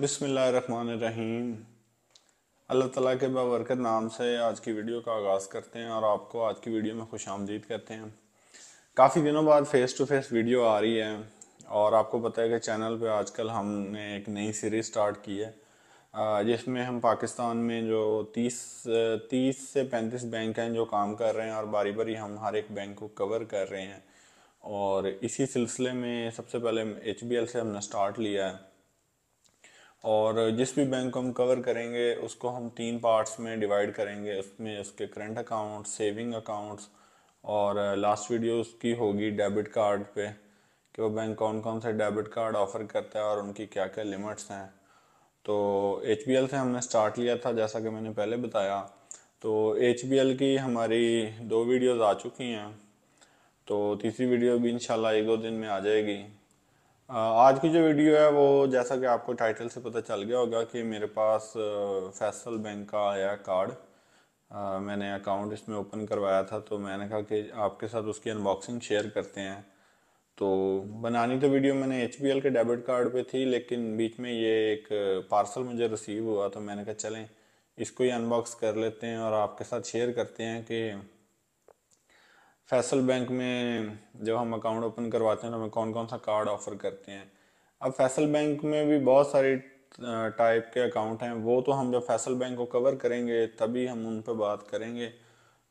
बिसमीम अल्लाह ताला के बाबरकत नाम से आज की वीडियो का आगाज़ करते हैं और आपको आज की वीडियो में खुश आमदीद करते हैं काफ़ी दिनों बाद फ़ेस टू फेस वीडियो आ रही है और आपको पता है कि चैनल पे आजकल हमने एक नई सीरीज़ स्टार्ट की है जिसमें हम पाकिस्तान में जो तीस तीस से पैंतीस बैंक हैं जो काम कर रहे हैं और बारी बारी हम हर एक बैंक को कवर कर रहे हैं और इसी सिलसिले में सबसे पहले एच से हमने स्टार्ट लिया है और जिस भी बैंक को हम कवर करेंगे उसको हम तीन पार्ट्स में डिवाइड करेंगे उसमें उसके करंट अकाउंट सेविंग अकाउंट्स और लास्ट uh, वीडियो उसकी होगी डेबिट कार्ड पे कि वो बैंक कौन कौन से डेबिट कार्ड ऑफ़र करता है और उनकी क्या क्या लिमिट्स हैं तो एच से हमने स्टार्ट लिया था जैसा कि मैंने पहले बताया तो एच की हमारी दो वीडियोज़ आ चुकी हैं तो तीसरी वीडियो भी इन एक दो दिन में आ जाएगी आज की जो वीडियो है वो जैसा कि आपको टाइटल से पता चल गया होगा कि मेरे पास फैसल बैंक का आया कार्ड मैंने अकाउंट इसमें ओपन करवाया था तो मैंने कहा कि आपके साथ उसकी अनबॉक्सिंग शेयर करते हैं तो बनानी तो वीडियो मैंने एच के डेबिट कार्ड पे थी लेकिन बीच में ये एक पार्सल मुझे रिसीव हुआ तो मैंने कहा चलें इसको ही अनबॉक्स कर लेते हैं और आपके साथ शेयर करते हैं कि फैसल बैंक में जब हम अकाउंट ओपन करवाते हैं तो हमें कौन कौन सा कार्ड ऑफर करते हैं अब फैसल बैंक में भी बहुत सारी टाइप के अकाउंट हैं वो तो हम जब फैसल बैंक को कवर करेंगे तभी हम उन पर बात करेंगे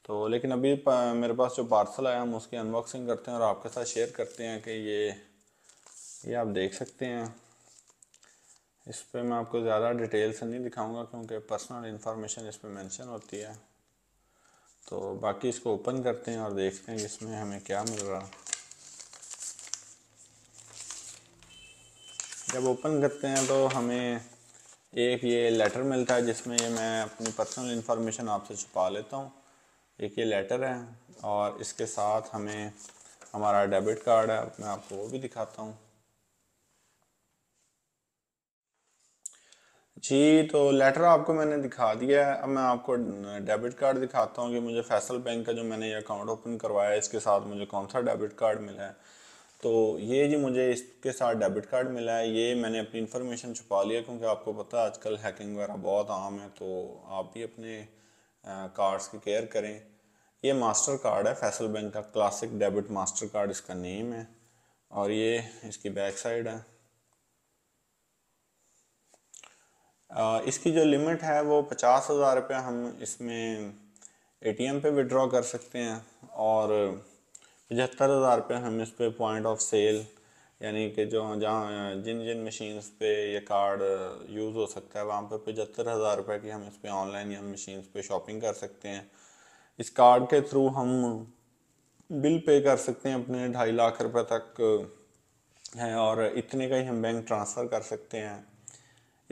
तो लेकिन अभी मेरे पास जो पार्सल आया हम उसकी अनबॉक्सिंग करते हैं और आपके साथ शेयर करते हैं कि ये ये आप देख सकते हैं इस पर मैं आपको ज़्यादा डिटेल से नहीं दिखाऊंगा क्योंकि पर्सनल इन्फॉर्मेशन इस पर मेंशन होती है तो बाकी इसको ओपन करते हैं और देखते हैं इसमें हमें क्या मिल रहा है जब ओपन करते हैं तो हमें एक ये लेटर मिलता है जिसमें ये मैं अपनी पर्सनल इन्फॉर्मेशन आपसे छुपा लेता हूँ एक ये लेटर है और इसके साथ हमें हमारा डेबिट कार्ड है मैं आपको वो भी दिखाता हूँ जी तो लेटर आपको मैंने दिखा दिया है अब मैं आपको डेबिट कार्ड दिखाता हूँ कि मुझे फैसल बैंक का जो मैंने ये अकाउंट ओपन करवाया है इसके साथ मुझे कौन सा डेबिट कार्ड मिला है तो ये जी मुझे इसके साथ डेबिट कार्ड मिला है ये मैंने अपनी इन्फॉर्मेशन छुपा लिया क्योंकि आपको पता है आजकल हैकिंग वगैरह बहुत आम है तो आप भी अपने कार्ड्स की केयर करें ये मास्टर कार्ड है फैसल बैंक का क्लासिक डेबिट मास्टर कार्ड इसका नेम है और ये इसकी बैक साइड है इसकी जो लिमिट है वो पचास हज़ार रुपये हम इसमें एटीएम पे विड्रॉ कर सकते हैं और पचहत्तर हज़ार रुपये हम इस पर पॉइंट ऑफ सेल यानी कि जो जहाँ जिन जिन मशीन्स पे ये कार्ड यूज़ हो सकता है वहाँ पे पचहत्तर हज़ार रुपये की हम इस पर ऑनलाइन या मशीन्स पे शॉपिंग कर सकते हैं इस कार्ड के थ्रू हम बिल पे कर सकते हैं अपने ढाई लाख रुपए तक हैं और इतने का ही हम बैंक ट्रांसफ़र कर सकते हैं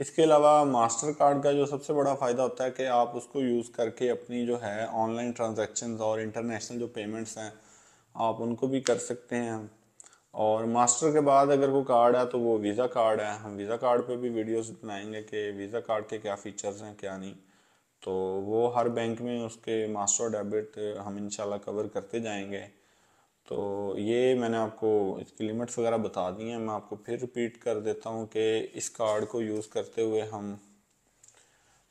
इसके अलावा मास्टर कार्ड का जो सबसे बड़ा फ़ायदा होता है कि आप उसको यूज़ करके अपनी जो है ऑनलाइन ट्रांजेक्शन और इंटरनेशनल जो पेमेंट्स हैं आप उनको भी कर सकते हैं और मास्टर के बाद अगर कोई कार्ड है तो वो वीज़ा कार्ड है हम वीज़ा कार्ड पे भी वीडियोस बनाएंगे कि वीज़ा कार्ड के क्या फ़ीचर्स हैं क्या नहीं तो वो हर बैंक में उसके मास्टर डेबिट हम इंशाल्लाह कवर करते जाएंगे तो ये मैंने आपको इसकी लिमिट्स वगैरह बता दी हैं मैं आपको फिर रिपीट कर देता हूँ कि इस कार्ड को यूज़ करते हुए हम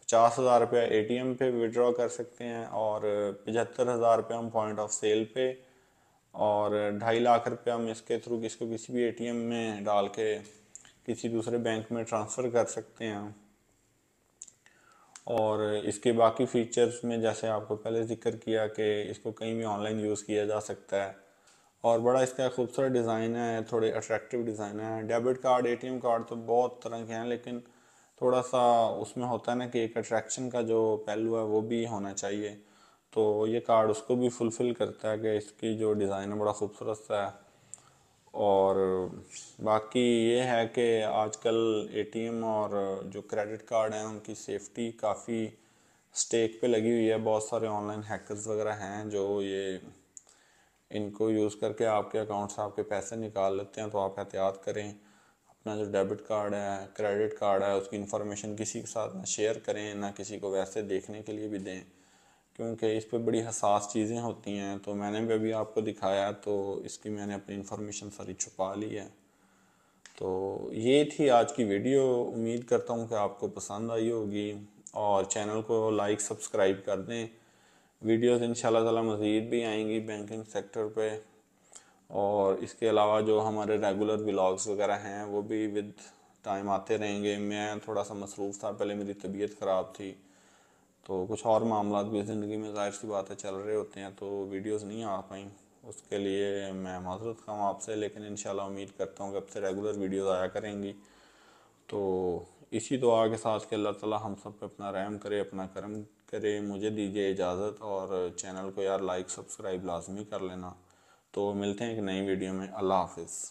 पचास हज़ार रुपया ए टी एम पे विड्रॉ कर सकते हैं और पचहत्तर हज़ार रुपया हम पॉइंट ऑफ सेल पे और ढाई लाख रुपया हम इसके थ्रू इसको किसी भी ए टी एम में डाल के किसी दूसरे बैंक में ट्रांसफ़र कर सकते हैं और इसके बाकी फीचर्स में जैसे आपको पहले जिक्र किया कि इसको कहीं भी ऑनलाइन यूज़ किया जा सकता है और बड़ा इसका खूबसूरत डिज़ाइन है थोड़े अट्रैक्टिव डिज़ाइन है डेबिट कार्ड ए कार्ड तो बहुत तरह के हैं लेकिन थोड़ा सा उसमें होता है ना कि एक अट्रैक्शन का जो पहलू है वो भी होना चाहिए तो ये कार्ड उसको भी फुलफ़िल करता है कि इसकी जो डिज़ाइन है बड़ा खूबसूरत सा है और बाकी ये है कि आजकल एटीएम और जो क्रेडिट कार्ड हैं उनकी सेफ्टी काफ़ी स्टेक पे लगी हुई है बहुत सारे ऑनलाइन हैकर्स वगैरह हैं जो ये इनको यूज़ करके आपके अकाउंट से आपके पैसे निकाल लेते हैं तो आप एहतियात करें अपना जो डेबिट कार्ड है क्रेडिट कार्ड है उसकी इन्फॉर्मेशन किसी के साथ ना शेयर करें ना किसी को वैसे देखने के लिए भी दें क्योंकि इस पर बड़ी हसास चीज़ें होती हैं तो मैंने भी अभी आपको दिखाया तो इसकी मैंने अपनी इन्फॉर्मेशन सारी छुपा ली है तो ये थी आज की वीडियो उम्मीद करता हूँ कि आपको पसंद आई होगी और चैनल को लाइक सब्सक्राइब कर दें वीडियोस इन ताला मज़ीद भी आएंगी बैंकिंग सेक्टर पे और इसके अलावा जो हमारे रेगुलर ब्लॉग्स वगैरह हैं वो भी विद टाइम आते रहेंगे मैं थोड़ा सा मसरूफ़ था पहले मेरी तबीयत ख़राब थी तो कुछ और मामला भी ज़िंदगी में जाहिर सी बातें चल रहे होते हैं तो वीडियोस नहीं आ पाई उसके लिए मैं माजरत खाऊँ आपसे लेकिन इन उम्मीद करता हूँ कि अब से रेगुलर वीडियोज़ आया करेंगी तो इसी दुआ के साथ कि अल्लाह ताला हम सब पे अपना रहम करे अपना करम करे मुझे दीजिए इजाज़त और चैनल को यार लाइक सब्सक्राइब लाजमी कर लेना तो मिलते हैं एक नई वीडियो में अल्लाह हाफिज़